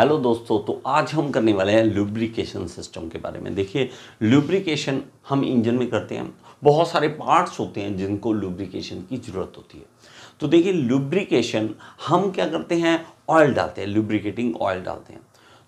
Hello दोस्तों तो आज हम करने वाले हैं लुब्रिकेशन सिस्टम के बारे में देखिए लुब्रिकेशन हम इंजन में करते हैं बहुत सारे पार्ट्स होते हैं जिनको लुब्रिकेशन की ज़रूरत होती है तो देखिए लुब्रिकेशन हम क्या करते हैं ऑयल डालते हैं लुब्रिकेटिंग ऑयल डालते हैं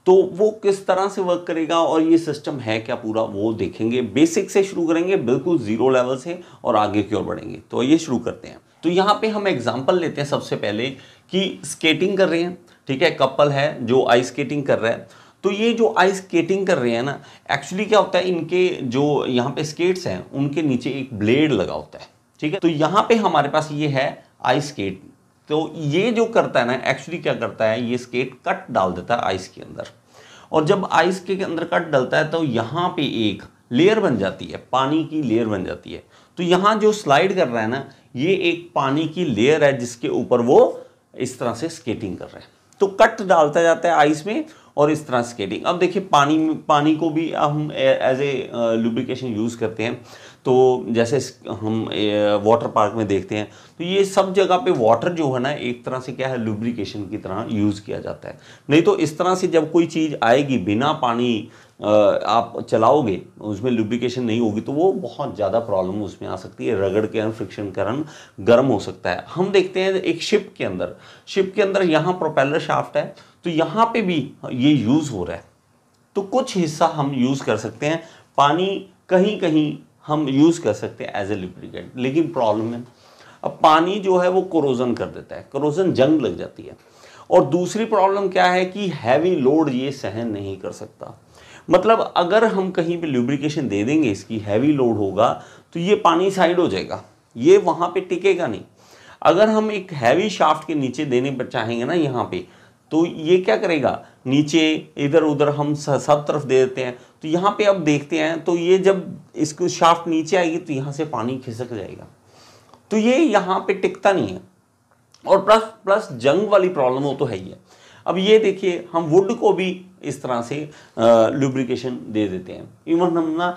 तो वो किस तरह से वर्क करेगा और ये सिस्टम है क्या पूरा वो देखेंगे बेसिक से शुरू करेंगे बिल्कुल ज़ीरो लेवल से और आगे की ओर बढ़ेंगे तो ये शुरू करते हैं तो यहाँ पे हम एग्जाम्पल लेते हैं सबसे पहले कि स्केटिंग कर रहे हैं ठीक है कपल है जो आइस स्केटिंग कर रहे हैं तो ये जो आइस स्केटिंग कर रहे हैं ना एक्चुअली क्या होता है इनके जो यहाँ पे स्केट्स हैं उनके नीचे एक ब्लेड लगा होता है ठीक है तो यहाँ पे हमारे पास ये है आइस स्केट तो ये जो करता है ना एक्चुअली क्या करता है ये स्केट कट डाल देता है आइस के अंदर और जब आइस के अंदर कट डालता है तो यहाँ पे एक लेयर बन जाती है पानी की लेयर बन जाती है तो यहाँ जो स्लाइड कर रहा है ना ये एक पानी की लेयर है जिसके ऊपर वो इस तरह से स्केटिंग कर रहा है तो कट डालता जाता है आइस में और इस तरह स्केटिंग अब देखिए पानी पानी को भी हम एज ए लुब्रिकेशन यूज़ करते हैं तो जैसे हम वाटर पार्क में देखते हैं तो ये सब जगह पे वाटर जो है ना एक तरह से क्या है लुब्रिकेशन की तरह यूज़ किया जाता है नहीं तो इस तरह से जब कोई चीज़ आएगी बिना पानी आप चलाओगे उसमें लुब्रिकेशन नहीं होगी तो वो बहुत ज़्यादा प्रॉब्लम उसमें आ सकती है रगड़ के अंदर फ्रिक्शन कारण गर्म हो सकता है हम देखते हैं एक शिप के अंदर शिप के अंदर यहाँ प्रोपेलर शाफ्ट है तो यहाँ पे भी ये यूज़ हो रहा है तो कुछ हिस्सा हम यूज़ कर सकते हैं पानी कहीं कहीं हम यूज़ कर सकते हैं एज ए लिब्रिकेंट लेकिन प्रॉब्लम है अब पानी जो है वो क्रोजन कर देता है क्रोजन जंग लग जाती है और दूसरी प्रॉब्लम क्या है कि हैवी लोड ये सहन नहीं कर सकता मतलब अगर हम कहीं पे ल्यूब्रिकेशन दे देंगे इसकी हैवी लोड होगा तो ये पानी साइड हो जाएगा ये वहाँ पे टिकेगा नहीं अगर हम एक हैवी शाफ्ट के नीचे देने पर चाहेंगे ना यहाँ पे तो ये क्या करेगा नीचे इधर उधर हम सब तरफ दे देते हैं तो यहाँ पे अब देखते हैं तो ये जब इसको शाफ्ट नीचे आएगी तो यहाँ से पानी खिसक जाएगा तो ये यहाँ पे टिकता नहीं है और प्लस प्लस जंग वाली प्रॉब्लम वो तो है ही है अब ये देखिए हम वुड को भी इस तरह से लुब्रिकेशन दे देते हैं इवन हम ना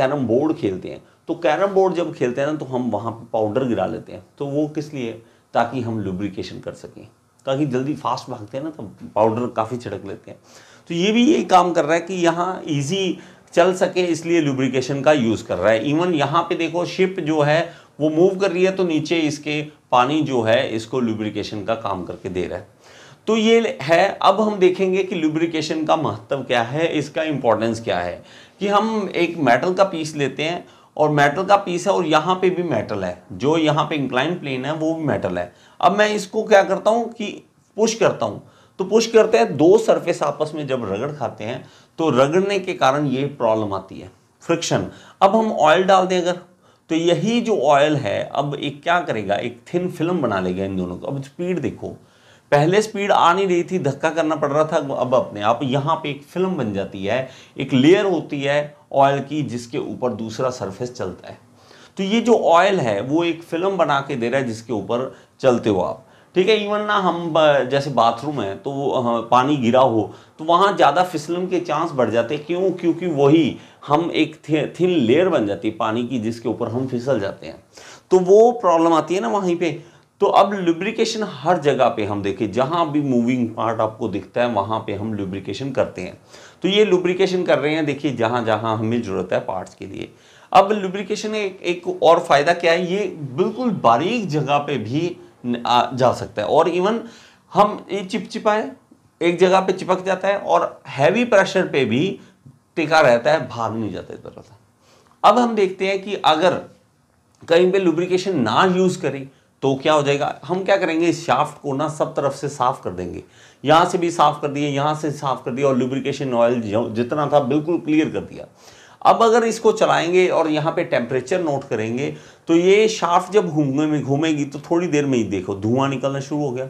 कैरम बोर्ड खेलते हैं तो कैरम बोर्ड जब खेलते हैं ना तो हम वहाँ पर पाउडर गिरा लेते हैं तो वो किस लिए ताकि हम लुब्रिकेशन कर सकें ताकि जल्दी फास्ट भागते हैं ना तो पाउडर काफ़ी छिड़क लेते हैं तो ये भी यही काम कर रहा है कि यहाँ ईजी चल सके इसलिए लुब्रिकेशन का यूज़ कर रहा है इवन यहाँ पे देखो शिप जो है वो मूव कर रही है तो नीचे इसके पानी जो है इसको लुब्रिकेशन का काम करके दे रहा है तो ये है अब हम देखेंगे कि लुब्रिकेशन का महत्व क्या है इसका इंपॉर्टेंस क्या है कि हम एक मेटल का पीस लेते हैं और मेटल का पीस है और यहाँ पे भी मेटल है जो यहाँ पे इंक्लाइन प्लेन है वो भी मेटल है अब मैं इसको क्या करता हूँ कि पुश करता हूँ तो पुश करते हैं दो सरफेस आपस में जब रगड़ खाते हैं तो रगड़ने के कारण ये प्रॉब्लम आती है फ्रिक्शन अब हम ऑयल डाल दें अगर तो यही जो ऑयल है अब एक क्या करेगा एक थिन फिल्म बना लेगा इन दोनों को अब स्पीड देखो पहले स्पीड आ नहीं रही थी धक्का करना पड़ रहा था अब अपने आप यहाँ पे एक फिल्म बन जाती है एक लेयर होती है ऑयल की जिसके ऊपर दूसरा सरफेस चलता है तो ये जो ऑयल है वो एक फिल्म बना के दे रहा है जिसके ऊपर चलते हो आप ठीक है इवन ना हम जैसे बाथरूम है तो हाँ, पानी गिरा हो तो वहाँ ज़्यादा फिसलन के चांस बढ़ जाते हैं क्यों क्योंकि वही हम एक थिन लेयर बन जाती है पानी की जिसके ऊपर हम फिसल जाते हैं तो वो प्रॉब्लम आती है ना वहीं पे तो अब लुब्रिकेशन हर जगह पे हम देखें जहां भी मूविंग पार्ट आपको दिखता है वहां पे हम लुब्रिकेशन करते हैं तो ये लुब्रिकेशन कर रहे हैं देखिए जहां जहां हमें ज़रूरत है पार्ट्स के लिए अब लुब्रिकेशन एक, एक और फ़ायदा क्या है ये बिल्कुल बारीक जगह पे भी जा सकता है और इवन हम ये चिपचिपाए एक जगह पे चिपक जाता है और हैवी प्रेशर पे भी टिका रहता है भाग नहीं जाता इधर अब हम देखते हैं कि अगर कहीं पे लुब्रिकेशन ना यूज़ करें तो क्या हो जाएगा हम क्या करेंगे इस शाफ्ट को ना सब तरफ से साफ कर देंगे यहाँ से भी साफ कर दिए यहाँ से साफ कर दिया और लुब्रिकेशन ऑयल जितना था बिल्कुल क्लियर कर दिया अब अगर इसको चलाएंगे और यहाँ पे टेम्परेचर नोट करेंगे तो ये शाफ्ट जब घूमने में घूमेगी तो थोड़ी देर में ही देखो धुआं निकलना शुरू हो गया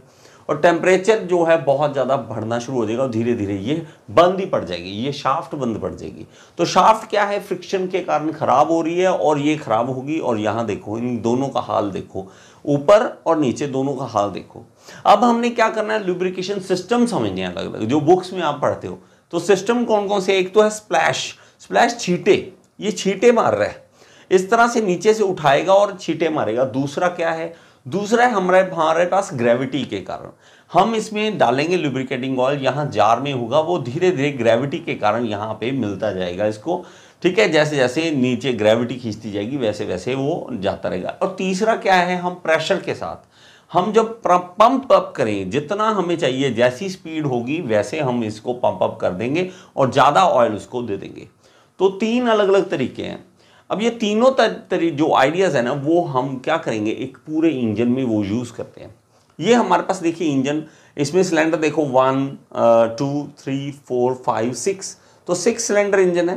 और टेम्परेचर जो है बहुत ज़्यादा बढ़ना शुरू हो जाएगा और धीरे धीरे ये बंद ही पड़ जाएगी ये शाफ्ट बंद पड़ जाएगी तो शाफ्ट क्या है फ्रिक्शन के कारण ख़राब हो रही है और ये ख़राब होगी और यहाँ देखो इन दोनों का हाल देखो ऊपर और नीचे दोनों का हाल देखो अब हमने क्या करना है लुब्रिकेशन सिस्टम समझने अलग अलग जो बुक्स में आप पढ़ते हो तो सिस्टम कौन कौन से एक तो है स्प्लैश स्प्लैश छीटे ये छीटे मार रहा है इस तरह से नीचे से उठाएगा और छीटे मारेगा दूसरा क्या है दूसरा है हमारे हमारे पास ग्रेविटी के कारण हम इसमें डालेंगे लुब्रिकेटिंग ऑयल यहाँ जार में होगा वो धीरे धीरे ग्रेविटी के कारण यहाँ पे मिलता जाएगा इसको ठीक है जैसे जैसे नीचे ग्रेविटी खींचती जाएगी वैसे वैसे वो जाता रहेगा और तीसरा क्या है हम प्रेशर के साथ हम जब पंप अप करें जितना हमें चाहिए जैसी स्पीड होगी वैसे हम इसको पंप अप कर देंगे और ज़्यादा ऑयल उसको दे देंगे तो तीन अलग अलग तरीके हैं अब ये तीनों तरी जो आइडियाज़ हैं ना वो हम क्या करेंगे एक पूरे इंजन में वो यूज़ करते हैं ये हमारे पास देखिए इंजन इसमें सिलेंडर देखो one two three four five six तो सिक्स सिलेंडर इंजन है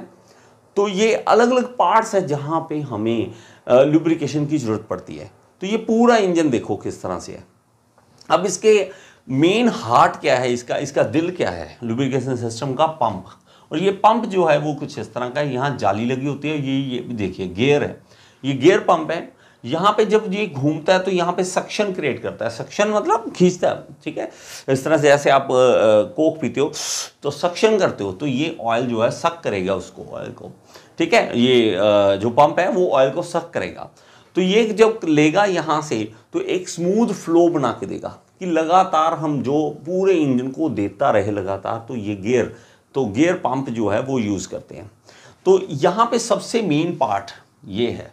तो ये अलग अलग पार्ट्स है जहां पे हमें लुब्रिकेशन uh, की ज़रूरत पड़ती है तो ये पूरा इंजन देखो किस तरह से है अब इसके मेन हार्ट क्या है इसका इसका दिल क्या है लुब्रिकेशन सिस्टम का पंप और ये पंप जो है वो कुछ इस तरह का है यहाँ जाली लगी होती है ये ये देखिए गेयर है ये गेयर पंप है यहाँ पे जब ये घूमता है तो यहाँ पे सक्शन क्रिएट करता है सक्शन मतलब खींचता है ठीक है इस तरह से जैसे आप कोक पीते हो तो सक्शन करते हो तो ये ऑयल जो है सक करेगा उसको ऑयल को ठीक है ये जो पंप है वो ऑयल को सक करेगा तो ये जब लेगा यहाँ से तो एक स्मूथ फ्लो बना के देगा कि लगातार हम जो पूरे इंजन को देता रहे लगातार तो ये गेयर तो गेयर पंप जो है वो यूज़ करते हैं तो यहाँ पे सबसे मेन पार्ट ये है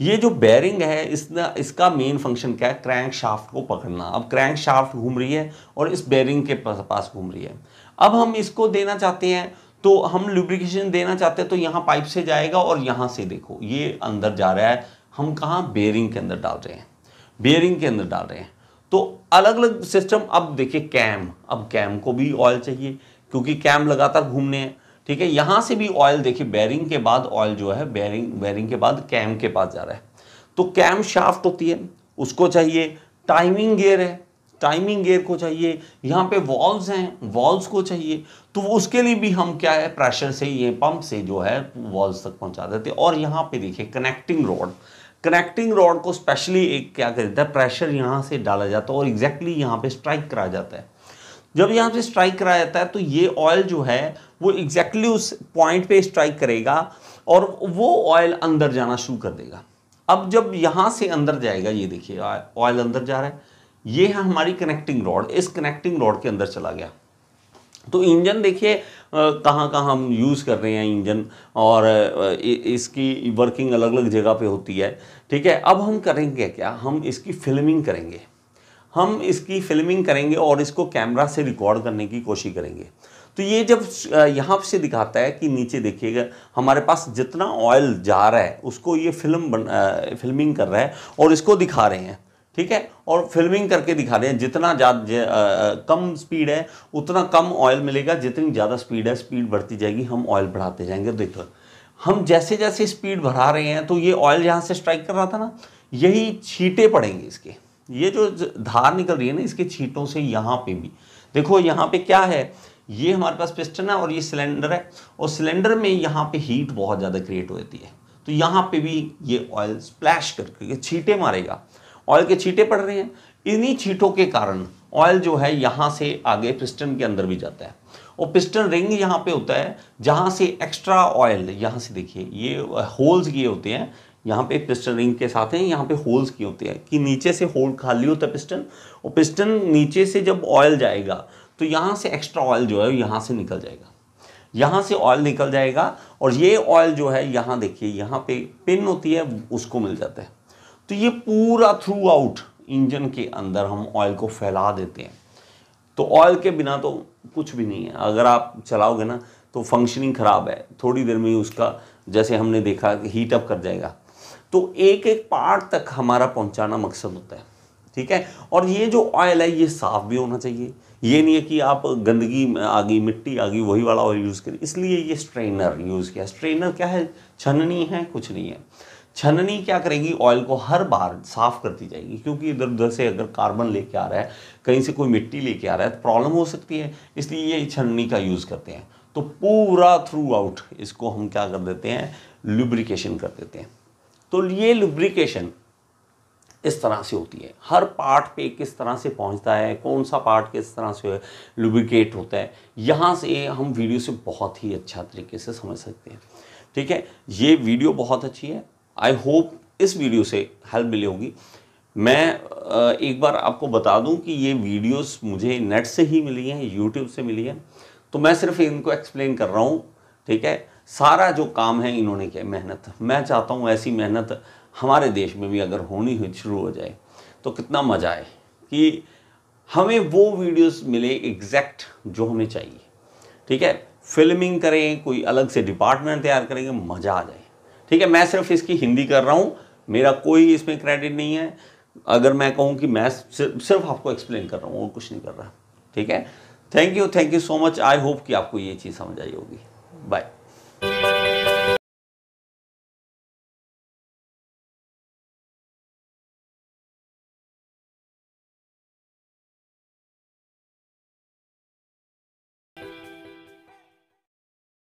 ये जो बैरिंग है इसना इसका मेन फंक्शन क्या है क्रैंक शाफ्ट को पकड़ना अब क्रैंक शाफ्ट घूम रही है और इस बैरिंग के पास घूम रही है अब हम इसको देना चाहते हैं तो हम लुब्रिकेशन देना चाहते हैं तो यहाँ पाइप से जाएगा और यहाँ से देखो ये अंदर जा रहा है हम कहाँ बेयरिंग के अंदर डाल रहे हैं बेयरिंग के अंदर डाल रहे हैं तो अलग अलग सिस्टम अब देखिए कैम अब कैम को भी ऑयल चाहिए क्योंकि कैम लगातार घूमने हैं ठीक है यहाँ से भी ऑयल देखिए बैरिंग के बाद ऑयल जो है बैरिंग बैरिंग के बाद कैम के पास जा रहा है तो कैम शाफ्ट होती है उसको चाहिए टाइमिंग गेयर है टाइमिंग गेयर को चाहिए यहाँ पे वॉल्व हैं वॉल्व को चाहिए तो उसके लिए भी हम क्या है प्रेशर से ये पंप से जो है वॉल्व तक पहुँचा देते और यहाँ पे देखिए कनेक्टिंग रोड कनेक्टिंग रॉड को स्पेशली एक क्या कर देता है प्रेशर यहाँ से डाला जाता है और एग्जैक्टली exactly यहाँ पे स्ट्राइक करा जाता है जब यहाँ से स्ट्राइक कराया जाता है तो ये ऑयल जो है वो एग्जैक्टली exactly उस पॉइंट पे स्ट्राइक करेगा और वो ऑयल अंदर जाना शुरू कर देगा अब जब यहाँ से अंदर जाएगा ये देखिए ऑयल अंदर जा रहा है ये है हमारी कनेक्टिंग रॉड इस कनेक्टिंग रॉड के अंदर चला गया तो इंजन देखिए कहाँ कहाँ हम यूज़ कर रहे हैं इंजन और इसकी वर्किंग अलग अलग जगह पे होती है ठीक है अब हम करेंगे क्या हम इसकी फिल्मिंग करेंगे हम इसकी फिल्मिंग करेंगे और इसको कैमरा से रिकॉर्ड करने की कोशिश करेंगे तो ये जब यहाँ से दिखाता है कि नीचे देखिएगा हमारे पास जितना ऑयल जा रहा है उसको ये फिल्म बन आ, फिल्मिंग कर रहा है और इसको दिखा रहे हैं ठीक है और फिल्मिंग करके दिखा रहे हैं जितना ज़्यादा कम स्पीड है उतना कम ऑयल मिलेगा जितनी ज़्यादा स्पीड है स्पीड बढ़ती जाएगी हम ऑयल बढ़ाते जाएंगे तो देखो हम जैसे जैसे स्पीड बढ़ा रहे हैं तो ये ऑयल यहाँ से स्ट्राइक कर रहा था ना यही छीटे पड़ेंगे इसके ये जो धार निकल रही है ना इसके छीटों से यहाँ पे भी देखो यहाँ पे क्या है ये हमारे पास पिस्टन है और ये सिलेंडर है और सिलेंडर में यहाँ पे हीट बहुत ज़्यादा क्रिएट हो जाती है तो यहाँ पे भी ये ऑयल स्प्लैश करके छीटे मारेगा ऑयल के छीटे पड़ रहे हैं इन्हीं छीटों के कारण ऑयल जो है यहाँ से आगे पिस्टन के अंदर भी जाता है और पिस्टन रिंग यहाँ पे होता है जहाँ से एक्स्ट्रा ऑयल यहाँ से देखिए ये होल्स ये होते हैं यहाँ पे पिस्टन रिंग के साथ हैं यहाँ पे होल्स की होते हैं कि नीचे से होल खाली होता है पिस्टन और पिस्टन नीचे से जब ऑयल जाएगा तो यहाँ से एक्स्ट्रा ऑयल जो है यहाँ से निकल जाएगा यहाँ से ऑयल निकल जाएगा और ये ऑयल जो है यहाँ देखिए यहाँ पे पिन होती है उसको मिल जाता है तो ये पूरा थ्रू आउट इंजन के अंदर हम ऑयल को फैला देते हैं तो ऑयल के बिना तो कुछ भी नहीं है अगर आप चलाओगे ना तो फंक्शनिंग ख़राब है थोड़ी देर में ही उसका जैसे हमने देखा हीट अप कर जाएगा तो एक एक पार्ट तक हमारा पहुंचाना मकसद होता है ठीक है और ये जो ऑयल है ये साफ़ भी होना चाहिए ये नहीं है कि आप गंदगी आ गई मिट्टी आ गई वही वाला ऑयल यूज़ करें इसलिए ये स्ट्रेनर यूज़ किया स्ट्रेनर क्या है छननी है कुछ नहीं है छननी क्या करेगी ऑयल को हर बार साफ करती जाएगी क्योंकि इधर उधर से अगर कार्बन लेके आ रहा है कहीं से कोई मिट्टी लेके आ रहा है तो प्रॉब्लम हो सकती है इसलिए ये छननी का यूज़ करते हैं तो पूरा थ्रू आउट इसको हम क्या कर देते हैं लुब्रिकेशन कर देते हैं तो ये लुब्रिकेशन इस तरह से होती है हर पार्ट पे किस तरह से पहुंचता है कौन सा पार्ट किस तरह से लुब्रिकेट होता है यहाँ से हम वीडियो से बहुत ही अच्छा तरीके से समझ सकते हैं ठीक है ये वीडियो बहुत अच्छी है आई होप इस वीडियो से हेल्प मिली होगी मैं एक बार आपको बता दूं कि ये वीडियोस मुझे नेट से ही मिली हैं यूट्यूब से मिली हैं तो मैं सिर्फ इनको एक्सप्लेन कर रहा हूँ ठीक है सारा जो काम है इन्होंने किया मेहनत मैं चाहता हूँ ऐसी मेहनत हमारे देश में भी अगर होनी हो शुरू हो जाए तो कितना मज़ा आए कि हमें वो वीडियोस मिले एग्जैक्ट जो हमें चाहिए ठीक है फिल्मिंग करें कोई अलग से डिपार्टमेंट तैयार करेंगे मज़ा आ जाए ठीक है मैं सिर्फ इसकी हिंदी कर रहा हूँ मेरा कोई इसमें क्रेडिट नहीं है अगर मैं कहूँ कि मैं सिर्फ आपको एक्सप्लेन कर रहा हूँ और कुछ नहीं कर रहा ठीक है thank you thank you so much I hope कि आपको ये चीज़ समझ आई होगी बाय Bye.